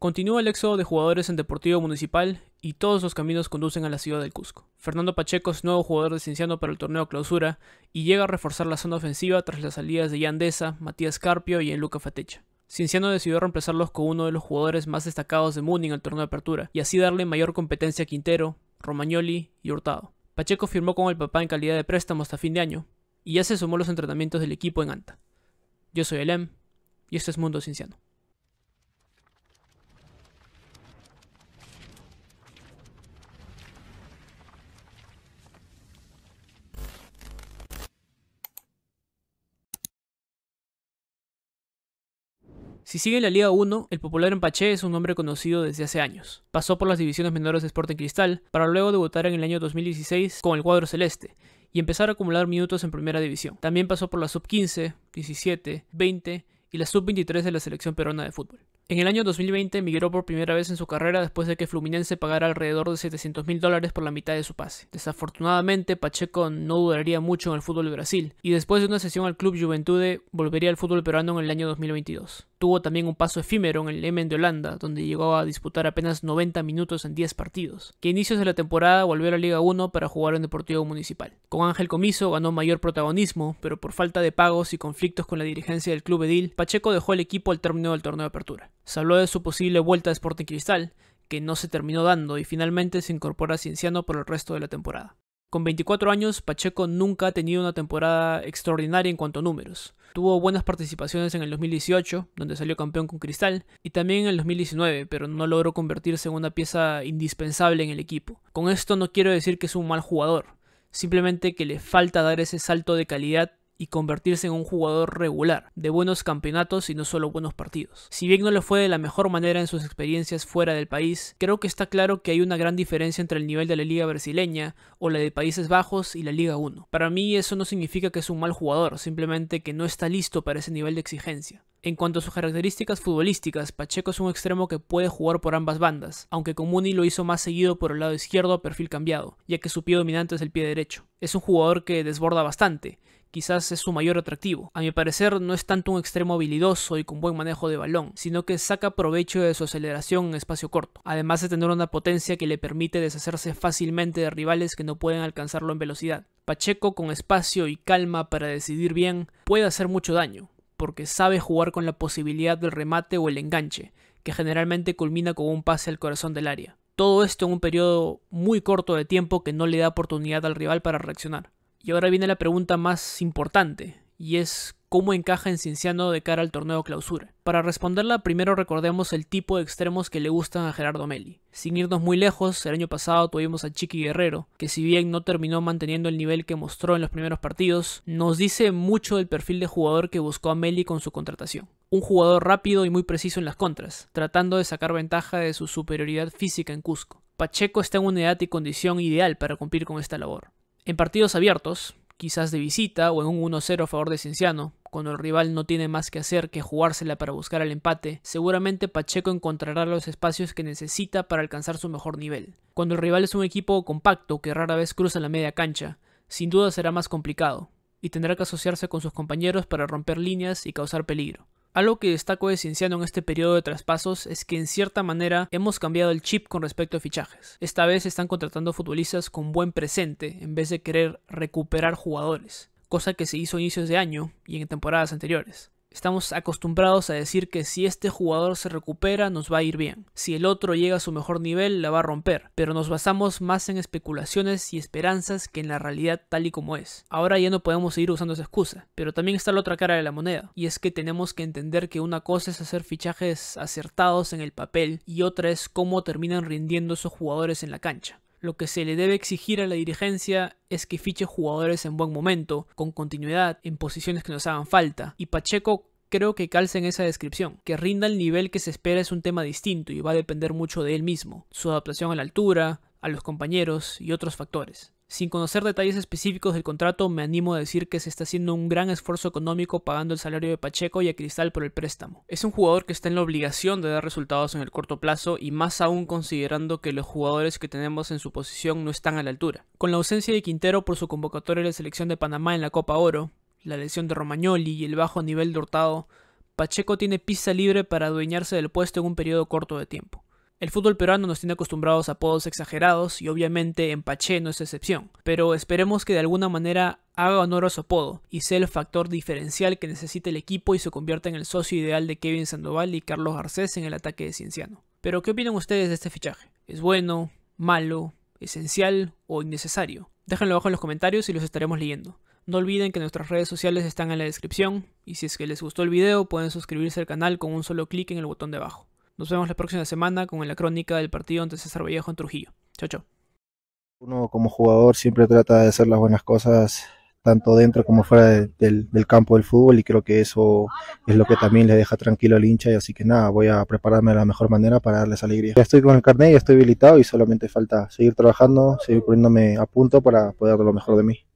Continúa el éxodo de jugadores en Deportivo Municipal y todos los caminos conducen a la ciudad del Cusco. Fernando Pacheco es nuevo jugador de Cinciano para el torneo clausura y llega a reforzar la zona ofensiva tras las salidas de Yandesa, Matías Carpio y Enluca Fatecha. Cinciano decidió reemplazarlos con uno de los jugadores más destacados de Munding en el torneo de apertura, y así darle mayor competencia a Quintero, Romagnoli y Hurtado. Pacheco firmó con el papá en calidad de préstamo hasta fin de año, y ya se sumó a los entrenamientos del equipo en Anta. Yo soy Elem, y este es Mundo Cinciano. Si sigue en la Liga 1, el popular Pache es un nombre conocido desde hace años. Pasó por las divisiones menores de Sporting Cristal, para luego debutar en el año 2016 con el cuadro celeste, y empezar a acumular minutos en primera división. También pasó por la sub-15, 17, 20 y la sub-23 de la selección peruana de fútbol. En el año 2020 migró por primera vez en su carrera después de que Fluminense pagara alrededor de 700 mil dólares por la mitad de su pase. Desafortunadamente, Pacheco no duraría mucho en el fútbol de Brasil y después de una sesión al club Juventude volvería al fútbol peruano en el año 2022. Tuvo también un paso efímero en el Emmen de Holanda, donde llegó a disputar apenas 90 minutos en 10 partidos, que a inicios de la temporada volvió a la Liga 1 para jugar en Deportivo Municipal. Con Ángel Comiso ganó mayor protagonismo, pero por falta de pagos y conflictos con la dirigencia del club Edil, Pacheco dejó el equipo al término del torneo de apertura. Se habló de su posible vuelta a Sporting Cristal, que no se terminó dando y finalmente se incorpora a Cienciano por el resto de la temporada. Con 24 años, Pacheco nunca ha tenido una temporada extraordinaria en cuanto a números. Tuvo buenas participaciones en el 2018, donde salió campeón con Cristal, y también en el 2019, pero no logró convertirse en una pieza indispensable en el equipo. Con esto no quiero decir que es un mal jugador, simplemente que le falta dar ese salto de calidad y convertirse en un jugador regular, de buenos campeonatos y no solo buenos partidos. Si bien no lo fue de la mejor manera en sus experiencias fuera del país, creo que está claro que hay una gran diferencia entre el nivel de la liga brasileña o la de Países Bajos y la Liga 1. Para mí eso no significa que es un mal jugador, simplemente que no está listo para ese nivel de exigencia. En cuanto a sus características futbolísticas, Pacheco es un extremo que puede jugar por ambas bandas, aunque Comuni lo hizo más seguido por el lado izquierdo a perfil cambiado, ya que su pie dominante es el pie derecho. Es un jugador que desborda bastante, quizás es su mayor atractivo. A mi parecer no es tanto un extremo habilidoso y con buen manejo de balón, sino que saca provecho de su aceleración en espacio corto, además de tener una potencia que le permite deshacerse fácilmente de rivales que no pueden alcanzarlo en velocidad. Pacheco con espacio y calma para decidir bien puede hacer mucho daño, porque sabe jugar con la posibilidad del remate o el enganche, que generalmente culmina con un pase al corazón del área. Todo esto en un periodo muy corto de tiempo que no le da oportunidad al rival para reaccionar. Y ahora viene la pregunta más importante, y es cómo encaja en Cinciano de cara al torneo clausura. Para responderla, primero recordemos el tipo de extremos que le gustan a Gerardo Meli. Sin irnos muy lejos, el año pasado tuvimos a Chiqui Guerrero, que si bien no terminó manteniendo el nivel que mostró en los primeros partidos, nos dice mucho del perfil de jugador que buscó a Meli con su contratación. Un jugador rápido y muy preciso en las contras, tratando de sacar ventaja de su superioridad física en Cusco. Pacheco está en una edad y condición ideal para cumplir con esta labor. En partidos abiertos, quizás de visita o en un 1-0 a favor de Cinciano, cuando el rival no tiene más que hacer que jugársela para buscar el empate, seguramente Pacheco encontrará los espacios que necesita para alcanzar su mejor nivel. Cuando el rival es un equipo compacto que rara vez cruza la media cancha, sin duda será más complicado, y tendrá que asociarse con sus compañeros para romper líneas y causar peligro. Algo que destaco de Cienciano en este periodo de traspasos es que en cierta manera hemos cambiado el chip con respecto a fichajes. Esta vez están contratando futbolistas con buen presente en vez de querer recuperar jugadores cosa que se hizo a inicios de año y en temporadas anteriores. Estamos acostumbrados a decir que si este jugador se recupera nos va a ir bien, si el otro llega a su mejor nivel la va a romper, pero nos basamos más en especulaciones y esperanzas que en la realidad tal y como es. Ahora ya no podemos seguir usando esa excusa, pero también está la otra cara de la moneda, y es que tenemos que entender que una cosa es hacer fichajes acertados en el papel y otra es cómo terminan rindiendo esos jugadores en la cancha lo que se le debe exigir a la dirigencia es que fiche jugadores en buen momento, con continuidad, en posiciones que nos hagan falta. Y Pacheco creo que calza en esa descripción. Que rinda el nivel que se espera es un tema distinto y va a depender mucho de él mismo, su adaptación a la altura, a los compañeros y otros factores. Sin conocer detalles específicos del contrato, me animo a decir que se está haciendo un gran esfuerzo económico pagando el salario de Pacheco y a Cristal por el préstamo. Es un jugador que está en la obligación de dar resultados en el corto plazo y más aún considerando que los jugadores que tenemos en su posición no están a la altura. Con la ausencia de Quintero por su convocatoria de la selección de Panamá en la Copa Oro, la lesión de Romagnoli y el bajo nivel de Hurtado, Pacheco tiene pista libre para adueñarse del puesto en un periodo corto de tiempo. El fútbol peruano nos tiene acostumbrados a apodos exagerados y obviamente Empache no es excepción, pero esperemos que de alguna manera haga honor a su apodo y sea el factor diferencial que necesita el equipo y se convierta en el socio ideal de Kevin Sandoval y Carlos Garcés en el ataque de Cienciano. Pero ¿qué opinan ustedes de este fichaje? ¿Es bueno, malo, esencial o innecesario? Déjenlo abajo en los comentarios y los estaremos leyendo. No olviden que nuestras redes sociales están en la descripción y si es que les gustó el video pueden suscribirse al canal con un solo clic en el botón de abajo. Nos vemos la próxima semana con la crónica del partido ante César Vallejo en Trujillo. Chao, chao. Uno como jugador siempre trata de hacer las buenas cosas tanto dentro como fuera del, campo del fútbol y creo que eso es lo que también le deja tranquilo al hincha y así que nada, voy a prepararme de la mejor manera para darles alegría. Ya estoy con el carnet, ya estoy habilitado y solamente falta seguir trabajando, seguir poniéndome a punto para poder dar lo mejor de mí.